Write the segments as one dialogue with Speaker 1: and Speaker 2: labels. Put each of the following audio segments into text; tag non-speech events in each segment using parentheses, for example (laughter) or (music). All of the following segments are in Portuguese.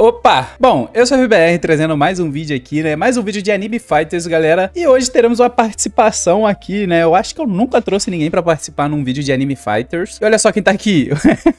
Speaker 1: Opa! Bom, eu sou o VBR trazendo mais um vídeo aqui, né? Mais um vídeo de Anime Fighters, galera. E hoje teremos uma participação aqui, né? Eu acho que eu nunca trouxe ninguém pra participar num vídeo de Anime Fighters. E olha só quem tá aqui.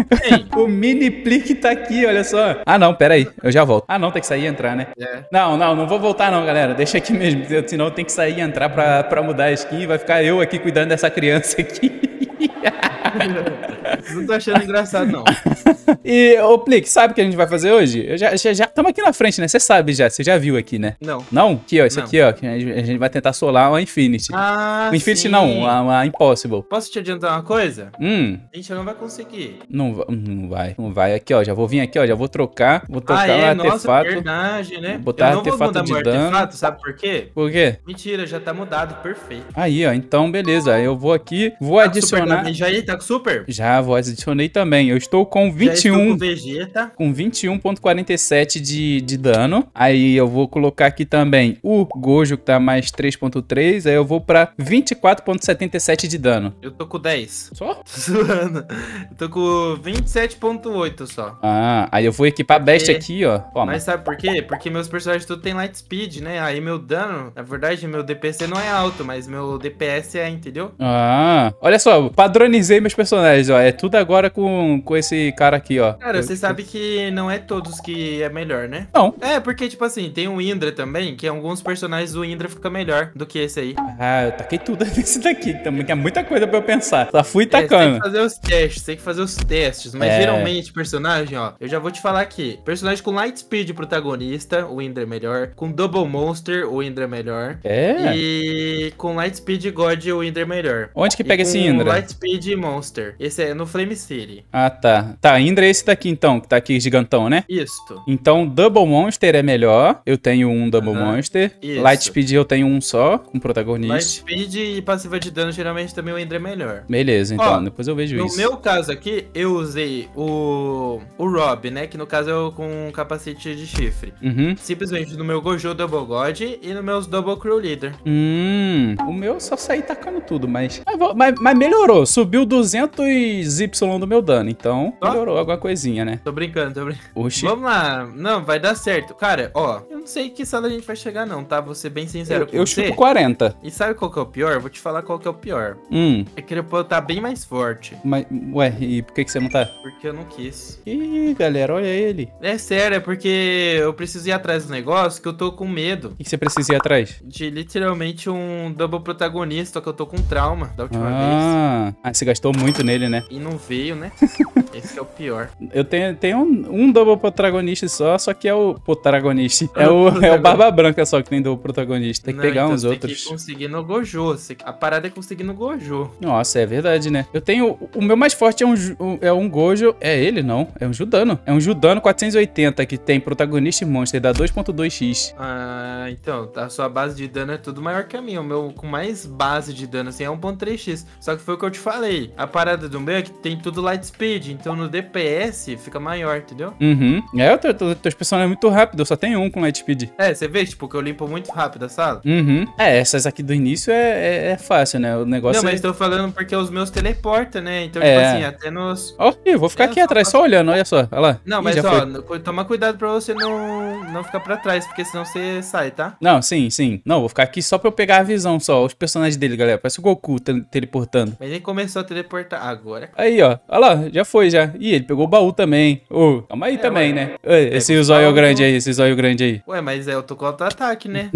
Speaker 1: (laughs) o Mini Plique tá aqui, olha só. Ah, não, pera aí. Eu já volto. Ah, não, tem que sair e entrar, né? É. Não, não, não vou voltar não, galera. Deixa aqui mesmo. Senão tem que sair e entrar pra, pra mudar a skin. Vai ficar eu aqui cuidando dessa criança aqui. (laughs)
Speaker 2: Não tô achando engraçado, não.
Speaker 1: (laughs) e, ô, Plique, sabe o que a gente vai fazer hoje? Eu já, já, já tamo aqui na frente, né? Você sabe já, você já viu aqui, né? Não. Não? Aqui, ó, isso aqui, ó. A gente vai tentar solar uma Infinity.
Speaker 2: Ah, uma Infinity sim. não, uma,
Speaker 1: uma, Impossible. Posso te adiantar uma coisa? Hum.
Speaker 2: A gente não vai conseguir.
Speaker 1: Não, hum, não vai, não vai. Aqui, ó, já vou vir aqui, ó, já vou trocar. Vou ah, trocar ah, é? um Nossa, artefato. verdade, né? Botar Eu não artefato vou de meu dano. Artefato,
Speaker 2: sabe por quê? Por quê? Mentira, já tá mudado, perfeito.
Speaker 1: Aí, ó, então beleza. Eu vou aqui, vou tá adicionar. já aí
Speaker 2: tá com super?
Speaker 1: Já voz, adicionei também. Eu estou com 21. Já
Speaker 2: estou com,
Speaker 1: com 21.47 de, de dano. Aí eu vou colocar aqui também o Gojo, que tá mais 3.3. Aí eu vou pra 24.77 de dano.
Speaker 2: Eu tô com 10. Só? (laughs) Tô zoando. Eu tô com 27.8 só.
Speaker 1: Ah, aí eu vou equipar a Best aqui, ó. Toma. Mas
Speaker 2: sabe por quê? Porque meus personagens tudo tem light speed, né? Aí meu dano, na verdade, meu DPC não é alto, mas meu DPS é, entendeu?
Speaker 1: Ah, olha só, padronizei meus personagens, ó. É tudo agora com, com esse cara aqui, ó. Cara, você sabe
Speaker 2: que não é todos que é melhor, né? Não. É, porque, tipo assim, tem o Indra também, que alguns personagens o Indra fica melhor do que esse aí. Ah, eu taquei tudo (laughs) nesse daqui. Também é muita coisa pra eu pensar. Só fui tacando. É, tem que fazer os testes, tem que fazer os testes. Mas é. geralmente, personagem, ó, eu já vou te falar aqui. Personagem com Light Speed protagonista, o Indra é melhor. Com Double Monster, o Indra é melhor. É. E com Light Speed God, o Indra é melhor. Onde que pega esse Indra? Light Speed Monster. Esse é no Flame City.
Speaker 1: Ah, tá. Tá, Indra é esse daqui então, que tá aqui gigantão, né? Isso. Então, Double Monster é melhor. Eu tenho um Double uhum. Monster. Isso. Light Speed eu tenho um só, com um protagonista. Light
Speaker 2: Speed e passiva de dano, geralmente também o Indra é melhor.
Speaker 1: Beleza, então, Ó, depois eu vejo no isso. No meu
Speaker 2: caso aqui, eu usei o, o Rob, né? Que no caso é o, com capacete de chifre. Uhum. Simplesmente no meu Gojo Double God e no meus Double Crew Leader. Hum,
Speaker 1: o meu só saí tacando tudo, mas. Mas, mas, mas melhorou. Subiu 200 e XY do meu dano. Então, melhorou alguma coisinha, né? Tô brincando, tô brincando. Oxi. Vamos lá.
Speaker 2: Não, vai dar certo. Cara, ó, eu não sei que sala a gente vai chegar, não, tá? Vou ser bem sincero eu, com eu você. Eu chupo 40. E sabe qual que é o pior? Vou te falar qual que é o pior. Hum. É que ele tá bem mais forte. Mas, ué, e por que, que você não tá? Porque eu não quis.
Speaker 1: Ih, galera, olha ele.
Speaker 2: É sério, é porque eu preciso ir atrás do negócio que eu tô com medo. O que, que você
Speaker 1: precisa ir atrás?
Speaker 2: De literalmente um double protagonista que eu tô com trauma da última ah.
Speaker 1: vez. Ah, você gastou muito nele, né?
Speaker 2: e não veio, né? (laughs) Esse é o pior.
Speaker 1: Eu tenho, tenho um, um double protagonista só, só que é o protagonista. É, é o, é o Barba Branca só que tem double protagonista. Tem que não, pegar então uns outros. Tem que
Speaker 2: conseguir no Gojo. A parada é conseguir no Gojo.
Speaker 1: Nossa, é verdade, né? Eu tenho. O meu mais forte é um, é um Gojo. É ele, não. É um Judano. É um Judano 480 que tem protagonista e monster. Dá 2.2x.
Speaker 2: Ah, então. A sua base de dano é tudo maior que a minha. O meu com mais base de dano assim é 1.3x. Só que foi o que eu te falei. A parada do meu é que tem tudo light speed, então no DPS fica maior, entendeu?
Speaker 1: Uhum. É, teu, teu, teus personagens é muito rápido, eu só tenho um com light speed.
Speaker 2: É, você vê, tipo, que eu limpo muito rápido a sala.
Speaker 1: Uhum. É, essas aqui do início é, é, é fácil, né? O negócio Não, mas
Speaker 2: é... tô falando porque os meus teleporta, né? Então, tipo é. assim, até nos... Ó,
Speaker 1: oh, vou ficar aqui atrás, só olhando, olha só, olha lá. Não, Ih, mas ó,
Speaker 2: foi. toma cuidado pra você não, não ficar pra trás, porque senão você sai, tá?
Speaker 1: Não, sim, sim. Não, vou ficar aqui só pra eu pegar a visão, só. Os personagens dele, galera, parece o Goku teleportando.
Speaker 2: Mas ele começou a teleportar agora,
Speaker 1: Aí, ó. Olha lá, já foi já. Ih, ele pegou o baú também. Ô, calma aí é, também, ué. né? esse zóio grande aí, esse zóio grande aí.
Speaker 2: Ué, mas é, eu tô contra-ataque, né?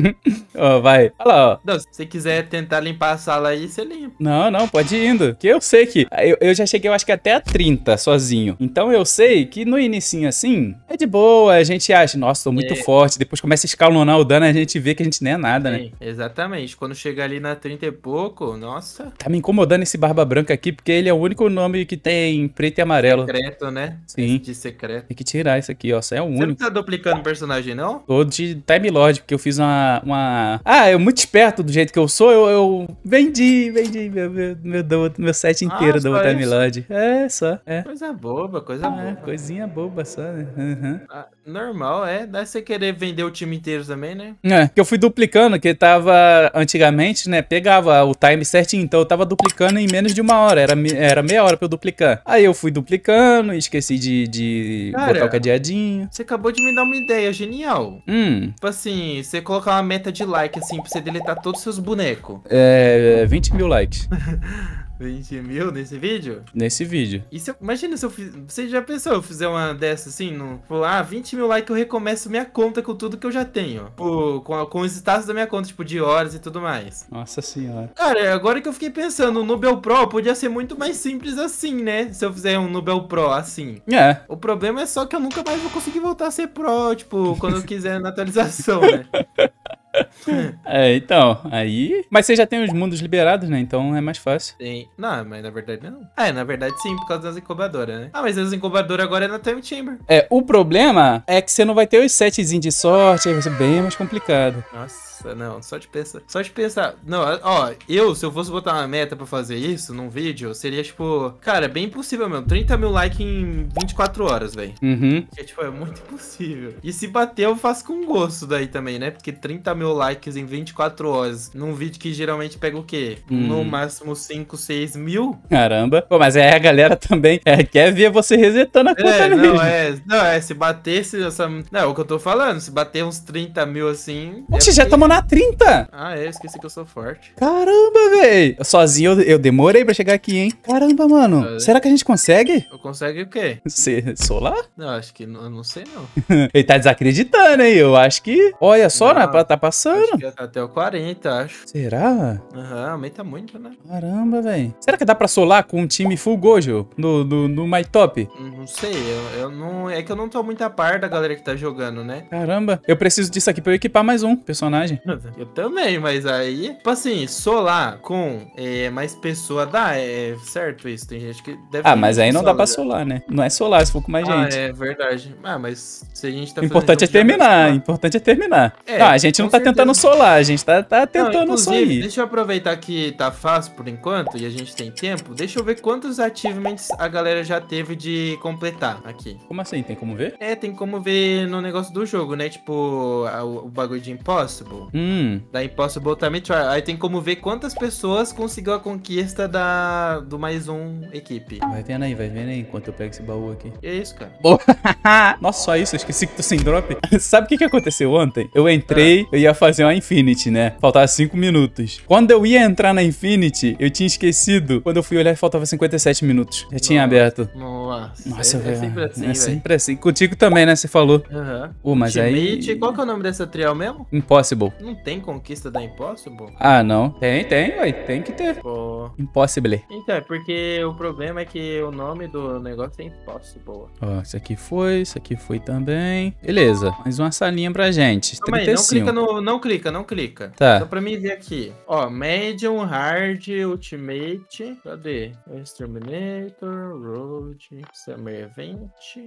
Speaker 1: (laughs) Ó, oh, vai. Olha lá, ó.
Speaker 2: Não, se você quiser tentar limpar a sala aí, você limpa.
Speaker 1: Não, não, pode ir indo. Que eu sei que. Eu, eu já cheguei, eu acho que até a 30 sozinho. Então eu sei que no inicinho assim, é de boa, a gente acha, nossa, tô muito é. forte. Depois começa a escalonar o dano a gente vê que a gente nem é nada, Sim, né?
Speaker 2: É, exatamente. Quando chega ali na 30 e pouco, nossa.
Speaker 1: Tá me incomodando esse barba branca aqui, porque ele é o único nome que tem preto e amarelo. Secreto, né? Sim. De secreto. Tem que tirar isso aqui, ó. Só é o único. Você não tá
Speaker 2: duplicando personagem, não?
Speaker 1: Tô de Time Lord, porque eu fiz uma. uma... Ah, eu muito esperto do jeito que eu sou, eu, eu vendi, vendi meu, meu, meu, meu set inteiro ah, do Time Lord. É, só. É. Coisa boba, coisa ah, boba. Coisinha boba só, né? Uhum. Ah.
Speaker 2: Normal, é. Dá você querer vender o time inteiro também, né?
Speaker 1: É, que eu fui duplicando, que tava antigamente, né? Pegava o time certinho, então eu tava duplicando em menos de uma hora. Era, era meia hora pra eu duplicar. Aí eu fui duplicando, esqueci de, de Cara, botar o cadeadinho.
Speaker 2: Você acabou de me dar uma ideia genial. Hum. Tipo assim, você colocar uma meta de like, assim, pra você deletar todos os seus bonecos.
Speaker 1: É, 20 é, mil likes. (laughs)
Speaker 2: 20 mil nesse vídeo?
Speaker 1: Nesse vídeo.
Speaker 2: E se eu, imagina se eu fiz. Você já pensou eu fizer uma dessa assim? No, tipo, ah, 20 mil likes eu recomeço minha conta com tudo que eu já tenho. Tipo, com, com os status da minha conta, tipo, de horas e tudo mais. Nossa senhora. Cara, é agora que eu fiquei pensando, o Nubel Pro podia ser muito mais simples assim, né? Se eu fizer um Nubel Pro assim. É. O problema é só que eu nunca mais vou conseguir voltar a ser Pro, tipo, quando eu quiser na atualização, né? (laughs)
Speaker 1: (laughs) é, então, aí. Mas você já tem os mundos liberados, né? Então é mais fácil. Sim. Não, mas na verdade não. Ah, é, na verdade sim, por causa das incubadoras, né?
Speaker 2: Ah, mas as incubadoras agora é na Time Chamber.
Speaker 1: É, o problema é que você não vai ter os setzinhos de sorte, aí vai ser bem mais complicado.
Speaker 2: Nossa. Nossa, não, só de pensar. Só de pensar. Não, ó, eu, se eu fosse botar uma meta pra fazer isso num vídeo, seria tipo, cara, é bem impossível mesmo. 30 mil likes em 24 horas, velho. Uhum. Porque, tipo, é muito impossível. E se bater, eu faço com gosto daí também, né? Porque 30 mil likes em 24 horas num vídeo que geralmente pega o quê? Hum. No máximo 5, 6 mil.
Speaker 1: Caramba. Pô, mas é a galera também é, quer ver você resetando a conta é, mesmo. Não, é,
Speaker 2: não, é, se bater, se essa. Não, é o que eu tô falando. Se bater uns 30 mil assim. Você é já tá na
Speaker 1: 30.
Speaker 2: Ah, é, esqueci que eu sou forte.
Speaker 1: Caramba, véi. Sozinho eu, eu, demorei pra chegar aqui, hein? Caramba, mano. É. Será que a gente consegue?
Speaker 2: Eu consegue o quê? solar? Não, acho que não, não sei não.
Speaker 1: (laughs) Ele tá desacreditando, hein? Eu acho que...
Speaker 2: Olha só, né? não, né? tá passando. Tá até o 40,
Speaker 1: acho. Será?
Speaker 2: Aham, uhum, aumenta muito, né?
Speaker 1: Caramba, velho. Será que dá pra solar com um time full Gojo no, no, no My Top?
Speaker 2: Hum, não sei, eu, eu, não... É que eu não tô muito a par da galera que tá jogando, né?
Speaker 1: Caramba, eu preciso disso aqui pra eu equipar mais um personagem. Né?
Speaker 2: Eu também, mas aí, tipo assim, solar com é, mais pessoa dá, é, é certo isso. Tem gente que deve. Ah, mas aí não dá pra né? solar,
Speaker 1: né? Não é solar se for com mais ah, gente. Ah, é
Speaker 2: verdade. Ah, mas se a gente tá. O importante é
Speaker 1: terminar, o importante é terminar. É, não, a gente não tá certeza. tentando solar, a gente tá, tá tentando não, só Deixa
Speaker 2: eu aproveitar que tá fácil por enquanto e a gente tem tempo. Deixa eu ver quantos achievements a galera já teve de completar aqui. Como assim? Tem como ver? É, tem como ver no negócio do jogo, né? Tipo, o bagulho de Impossible. Hum. Da Impossible Time Trial. Aí tem como ver quantas pessoas conseguiu a conquista da do mais um equipe. Vai
Speaker 1: vendo aí, vai vendo aí enquanto eu pego
Speaker 2: esse baú aqui. E é isso, cara.
Speaker 1: (laughs) Nossa, só isso, eu esqueci que tô sem drop. (laughs) Sabe o que, que aconteceu ontem? Eu entrei, ah. eu ia fazer uma Infinity, né? Faltava 5 minutos. Quando eu ia entrar na Infinity, eu tinha esquecido. Quando eu fui olhar, faltava 57 minutos. Já nossa, tinha aberto. Nossa, nossa é, velho. É sempre assim, é sempre assim. Contigo também, né? Você falou.
Speaker 2: Aham. Uhum. Uh, mas Ultimate, aí... qual que é o nome dessa trial mesmo? Impossible. Não tem conquista da Impossible?
Speaker 1: Ah, não. Tem, tem, ué. Tem que
Speaker 2: ter. Pô.
Speaker 1: Impossible.
Speaker 2: Então, é porque o problema é que o nome do negócio é Impossible.
Speaker 1: Ó, isso aqui foi, isso aqui foi também. Beleza. Mais uma salinha pra gente. 35. não clica
Speaker 2: no... Não clica, não clica. Tá. Só pra mim ver aqui. Ó, Medium, Hard, Ultimate. Cadê? Exterminator, Road, Summer Event.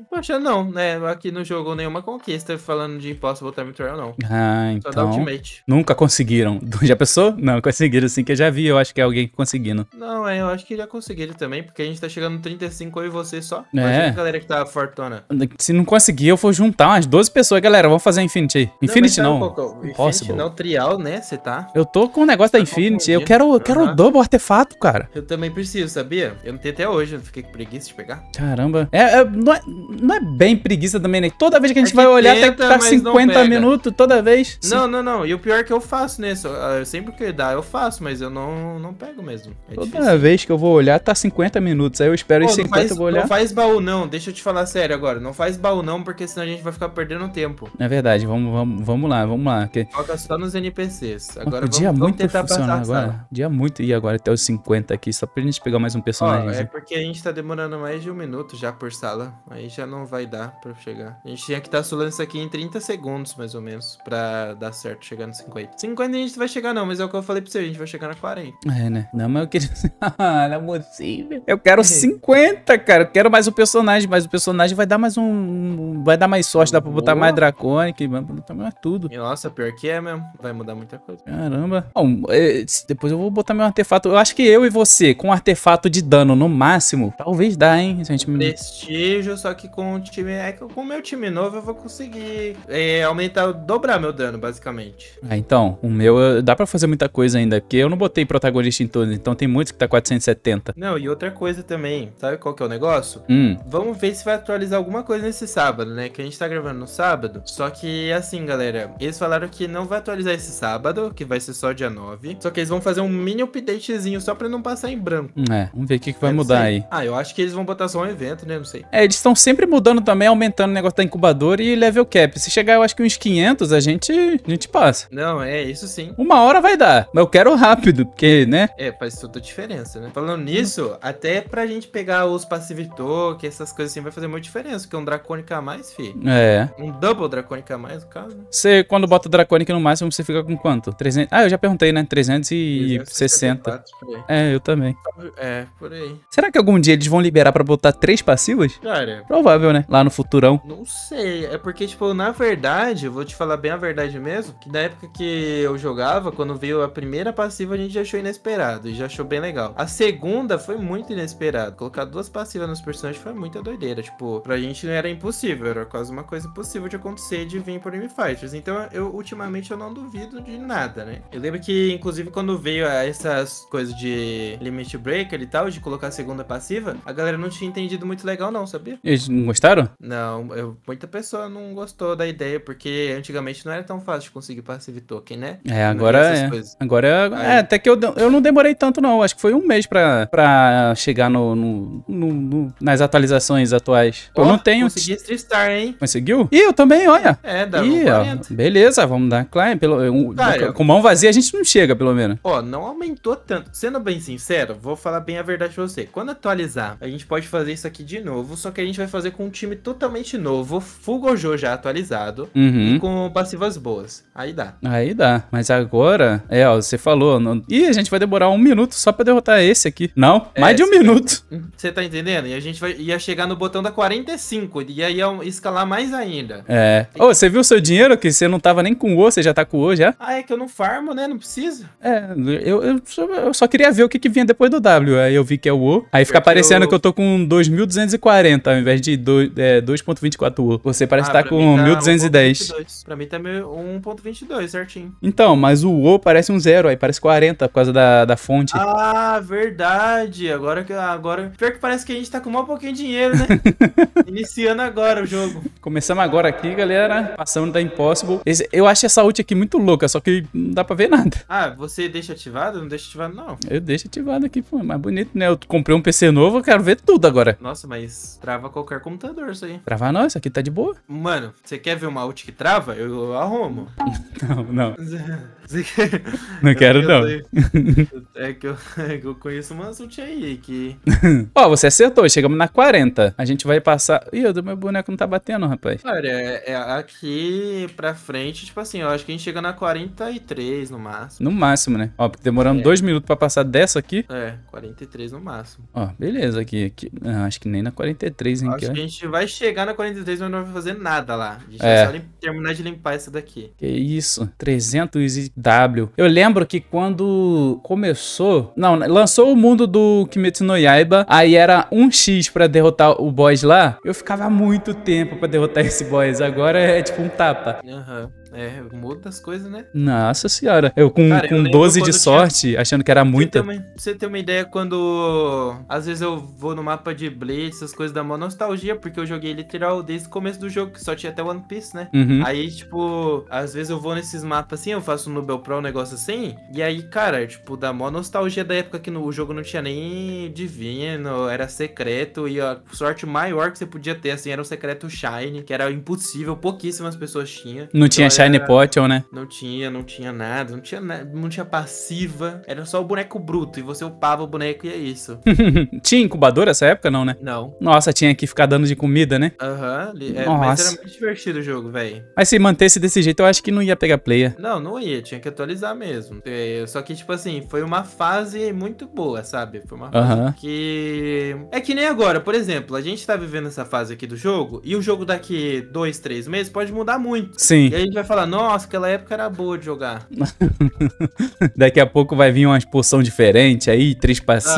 Speaker 2: Poxa, não, né? Aqui não jogou nenhuma conquista falando de Impossible Time Trial, não. Ah, então... Só da Ultimate.
Speaker 1: Nunca conseguiram. (laughs) Já pensou? Não, conseguiram sim, que eu já vi. Eu acho que é alguém conseguindo.
Speaker 2: Não, é, eu acho que já conseguiram também, porque a gente tá chegando no 35 eu e você só. É. Imagina a galera que tá fortona.
Speaker 1: Se não conseguir, eu vou juntar umas 12 pessoas. Galera, vamos fazer Infinity aí. Infinity não. não. É
Speaker 2: um Infinity não, trial, né? Você tá?
Speaker 1: Eu tô com o um negócio tá da Infinity. Eu quero, eu quero o double artefato, cara.
Speaker 2: Eu também preciso, sabia? Eu não tenho até hoje. Eu fiquei com preguiça de pegar.
Speaker 1: Caramba. É, é, não, é não, é, bem preguiça também, né? Toda vez que a gente é vai olhar, tenta, até que tá 50 minutos toda vez.
Speaker 2: Não, não, não e o pior é que eu faço, né? Eu sempre que dá, eu faço, mas eu não, não pego mesmo. É Toda difícil.
Speaker 1: vez que eu vou olhar, tá 50 minutos. Aí eu espero Pô, os 50 faz, eu vou olhar. Não
Speaker 2: faz baú, não. Deixa eu te falar sério agora. Não faz baú, não, porque senão a gente vai ficar perdendo tempo.
Speaker 1: É verdade, vamos, vamos, vamos lá, vamos lá. Que...
Speaker 2: Foca só nos NPCs. Agora Podia vamos, muito vamos tentar passar agora.
Speaker 1: dia muito ir agora até os 50 aqui, só pra gente pegar mais um personagem. Ó, é
Speaker 2: porque a gente tá demorando mais de um minuto já por sala. Aí já não vai dar pra chegar. A gente tinha que estar tá solando isso aqui em 30 segundos, mais ou menos, pra dar certo chegar nos 50. 50 a gente vai chegar, não, mas é o que eu falei pra você, a gente vai chegar na 40.
Speaker 1: É, né? Não, mas eu queria. (laughs) ah, não é possível. Eu quero é. 50, cara. Eu quero mais um personagem, mas o personagem vai dar mais um. Vai dar mais sorte, dá pra botar mais dracônica, vai botar
Speaker 2: mais tudo. E, nossa, pior que é mesmo. Vai mudar muita coisa.
Speaker 1: Caramba. Bom, é, depois eu vou botar meu artefato. Eu acho que eu e você, com um artefato de dano no máximo,
Speaker 2: talvez dá, hein? Se a gente... Prestígio, só que com o time. É, que com o meu time novo eu vou conseguir é, aumentar, dobrar meu dano, basicamente.
Speaker 1: Ah, então, o meu dá para fazer muita coisa ainda, porque eu não botei protagonista em todos, então tem muitos que tá 470.
Speaker 2: Não, e outra coisa também, sabe qual que é o negócio? Hum. Vamos ver se vai atualizar alguma coisa nesse sábado, né? Que a gente tá gravando no sábado. Só que assim, galera, eles falaram que não vai atualizar esse sábado, que vai ser só dia 9. Só que eles vão fazer um mini updatezinho só pra não passar em branco.
Speaker 1: É, vamos ver o que, que vai é, mudar aí.
Speaker 2: Ah, eu acho que eles vão botar só um evento, né? Não sei.
Speaker 1: É, eles estão sempre mudando também, aumentando o negócio da incubadora e level cap. Se chegar, eu acho que uns 500, a gente, a gente passa.
Speaker 2: Não, é isso sim.
Speaker 1: Uma hora vai dar, mas eu quero rápido, porque, né?
Speaker 2: É, faz toda a diferença, né? Falando nisso, até pra gente pegar os passivos que essas coisas assim, vai fazer muita diferença, porque um Dracônica a mais, fi. É. Um Double Dracônica a mais, no caso, né?
Speaker 1: Você, quando bota Dracônica no máximo, você fica com quanto? 300... Ah, eu já perguntei, né? 360. 364, é, eu também. É, por aí. Será que algum dia eles vão liberar pra botar três passivas? Cara... Provável, né? Lá no futurão.
Speaker 2: Não sei, é porque, tipo, na verdade, eu vou te falar bem a verdade mesmo, que daí época que eu jogava, quando veio a primeira passiva, a gente já achou inesperado e já achou bem legal. A segunda foi muito inesperado. Colocar duas passivas nos personagens foi muita doideira. Tipo, pra gente não era impossível, era quase uma coisa impossível de acontecer de vir por M Fighters. Então, eu ultimamente eu não duvido de nada, né? Eu lembro que, inclusive, quando veio essas coisas de Limit Breaker e tal, de colocar a segunda passiva, a galera não tinha entendido muito legal, não, sabia? Eles não gostaram? Não, eu, muita pessoa não gostou da ideia, porque antigamente não era tão fácil de conseguir passar se de token, né? É, agora é.
Speaker 1: Agora é, até que eu, eu não demorei tanto não, acho que foi um mês pra, pra chegar no, no, no, no nas atualizações atuais. Oh, eu não tenho... Consegui tristar, hein? Conseguiu? Ih, eu também,
Speaker 2: olha. É, dá Ih, ó,
Speaker 1: Beleza, vamos dar climb. Pelo, um, Cara, com mão vazia a gente não chega, pelo menos.
Speaker 2: Ó, não aumentou tanto. Sendo bem sincero, vou falar bem a verdade pra você. Quando atualizar, a gente pode fazer isso aqui de novo, só que a gente vai fazer com um time totalmente novo, full Gojo já atualizado uhum. e com passivas boas. Aí dá dá.
Speaker 1: Aí dá. Mas agora, é, ó, você falou. Não... Ih, a gente vai demorar um minuto só pra derrotar esse aqui. Não, é, mais de um tá minuto.
Speaker 2: (laughs) Você tá entendendo? E a gente vai... ia chegar no botão da 45. E aí ia escalar mais ainda.
Speaker 1: É. Ô, oh, você viu o seu dinheiro que você não tava nem com o, você já tá com o já?
Speaker 2: Ah, é que eu não farmo, né? Não precisa. É,
Speaker 1: eu, eu, só, eu só queria ver o que, que vinha depois do W. Aí eu vi que é o O. Aí fica Porque aparecendo eu... que eu tô com 2.240 ao invés de é, 2.24 O. Você parece ah, estar tá com tá 1.210.
Speaker 2: Pra mim tá 1.22. 2, certinho.
Speaker 1: Então, mas o O parece um zero, aí parece 40 por causa da, da fonte.
Speaker 2: Ah, verdade. Agora que agora, pior que parece que a gente tá com um pouquinho de dinheiro, né?
Speaker 1: (laughs) Iniciando agora o jogo. Começamos agora aqui, galera. Passando da Impossible. Esse, eu acho essa ult aqui muito louca, só que não dá pra ver nada.
Speaker 2: Ah, você deixa ativado? Não deixa ativado, não.
Speaker 1: Eu deixo ativado aqui, pô. É mais bonito, né? Eu comprei um PC novo, eu quero ver tudo agora.
Speaker 2: Nossa, mas trava qualquer computador isso aí. Travar
Speaker 1: não, isso aqui tá de boa.
Speaker 2: Mano, você quer ver uma ult que trava? Eu arrumo. (laughs) Não, não. (laughs) não quero, é não. (laughs) é, que eu, (laughs) é que eu conheço umas ult aí que.
Speaker 1: Ó, oh, você acertou, chegamos na 40. A gente vai passar. Ih, o meu boneco não tá batendo, rapaz.
Speaker 2: Olha, é, é, aqui pra frente, tipo assim, eu acho que a gente chega na 43 no máximo.
Speaker 1: No máximo, né? Ó, porque demorando é. dois minutos pra passar dessa aqui.
Speaker 2: É, 43 no máximo.
Speaker 1: Ó, beleza, aqui. aqui... Ah, acho que nem na 43, hein? Acho que, é. que a
Speaker 2: gente vai chegar na 43, mas não vai fazer nada lá. A gente é. vai só terminar de limpar essa daqui.
Speaker 1: Que isso isso? 300W. Eu lembro que quando começou, não, né, lançou o mundo do Kimetsu no Yaiba, aí era 1x para derrotar o boss lá. Eu ficava muito tempo para derrotar (laughs) esse boss. Agora é tipo
Speaker 2: um tapa. Aham. Uhum. É, muda as coisas, né?
Speaker 1: Nossa senhora. Eu com, Cara, com eu 12 de sorte, tinha... achando que era muita. Pra
Speaker 2: você ter uma ideia, quando. Às vezes eu vou no mapa de Blitz, essas coisas da mão nostalgia, porque eu joguei literal desde o começo do jogo, que só tinha até One Piece, né? Uhum. Aí, tipo, às vezes eu vou nesses mapas assim, eu faço no Nobel Pro um negócio assim, e aí, cara, tipo, da mó nostalgia da época que no, o jogo não tinha nem divino, era secreto, e a sorte maior que você podia ter, assim, era o secreto Shine, que era impossível, pouquíssimas pessoas tinham. Não então, tinha Shine Shine Potion, né? Não tinha, não tinha nada, não tinha nada, né, não tinha passiva. Era só o boneco bruto e você upava o boneco e é isso. (laughs)
Speaker 1: tinha incubador essa época, não, né? Não. Nossa, tinha que ficar dando de comida, né?
Speaker 2: Aham, uhum, é, mas era muito divertido o jogo, velho. Mas
Speaker 1: se mantesse desse jeito, eu acho que não ia pegar player.
Speaker 2: Não, não ia, tinha que atualizar mesmo. É, só que, tipo assim, foi uma fase muito boa, sabe? Foi uma fase que. É que nem agora, por exemplo, a gente tá vivendo essa fase aqui do jogo e o jogo daqui dois, três meses pode mudar muito. Sim. E a gente vai falar falar, nossa, aquela época era boa de jogar.
Speaker 1: (laughs) Daqui a pouco vai vir uma expulsão diferente aí, três passiva.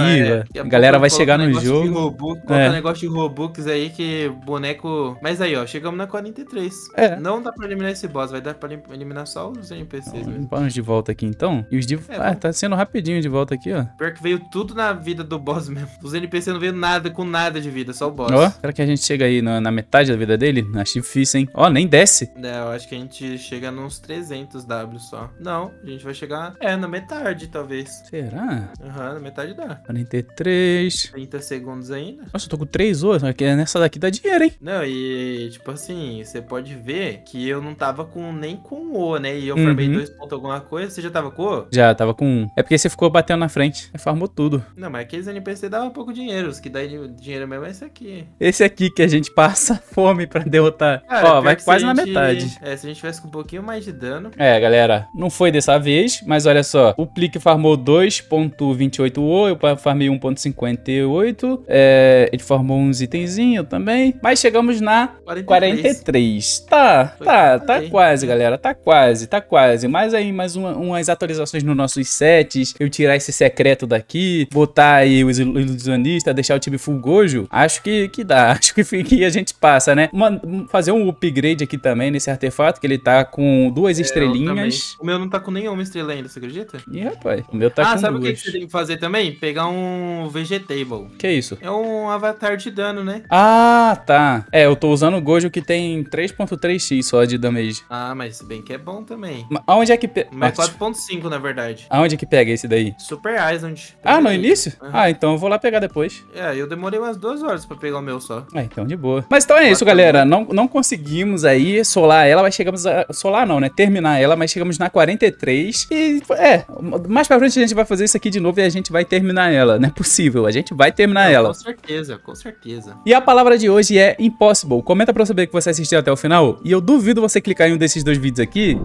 Speaker 1: Ah, é. A, a galera vai chegar no jogo. Robux, é.
Speaker 2: negócio de Robux aí que boneco. Mas aí, ó, chegamos na 43. É. Não dá pra eliminar esse boss, vai dar pra eliminar só os NPCs.
Speaker 1: Vamos de volta aqui então. E os de. É, ah, tá sendo rapidinho de volta aqui, ó.
Speaker 2: Pior que veio tudo na vida do boss (laughs) mesmo. Os NPCs não veio nada com nada de vida, só o boss. Ó,
Speaker 1: será que a gente chega aí na, na metade da vida dele? Acho difícil, hein? Ó, nem desce.
Speaker 2: É, eu acho que a gente chega nos 300W só. Não, a gente vai chegar. É, na metade, talvez. Será? Aham, uhum, na metade dá. 43. 30 segundos ainda.
Speaker 1: Nossa, eu tô com 3 horas. Nessa daqui dá dinheiro,
Speaker 2: hein? Não, e tipo assim, você pode ver que eu não tava com nem com O, né? E eu uhum. farmei dois pontos alguma coisa. Você já tava com O?
Speaker 1: Já, tava com É porque você ficou batendo na frente. Farmou tudo.
Speaker 2: Não, mas aqueles NPC dava pouco dinheiro. Os que dá dinheiro mesmo é esse aqui.
Speaker 1: Esse aqui que a gente passa (laughs) fome pra derrotar. Cara, Ó, vai quase gente... na metade.
Speaker 2: É, se a gente tivesse com pouquinho mais de dano.
Speaker 1: É, galera, não foi dessa vez, mas olha só. O Plique farmou 2.28 O, eu farmei 1.58. É, ele farmou uns itenzinhos também. Mas chegamos na 43. 43. Tá, foi tá, tá quase, galera. Tá quase, tá quase. Mas aí, mais uma, umas atualizações nos nossos sets. Eu tirar esse secreto daqui, botar aí os ilusionistas, deixar o time full gojo. Acho que, que dá. (laughs) Acho que, que a gente passa, né? Uma, fazer um upgrade aqui também nesse artefato que ele tá tá com duas é, estrelinhas.
Speaker 2: O meu não tá com nenhuma estrela ainda, você acredita? Ih, rapaz,
Speaker 1: o meu tá ah, com duas. Ah, sabe o que você
Speaker 2: tem que fazer também? Pegar um Vegetable. Que isso? É um avatar de dano, né?
Speaker 1: Ah, tá. É, eu tô usando o Gojo que tem 3.3x só de damage.
Speaker 2: Ah, mas bem que é bom também. Mas aonde é que pega? Mas 4.5, é na verdade.
Speaker 1: Aonde é que pega esse daí?
Speaker 2: Super Island. Pega ah, no aí. início? Uhum. Ah, então eu vou lá pegar depois. É, eu demorei umas duas horas pra pegar o meu só.
Speaker 1: Ah, então de boa. Mas então é isso, galera. Não, não conseguimos aí solar ela, mas chegamos a, solar, solar não, né? Terminar ela, mas chegamos na 43 e é, mais pra frente a gente vai fazer isso aqui de novo e a gente vai terminar ela. Não é possível, a gente vai terminar ela. Com
Speaker 2: certeza, com certeza.
Speaker 1: E a palavra de hoje é impossible. Comenta pra eu saber que você assistiu até o final e eu duvido você clicar em um desses dois vídeos aqui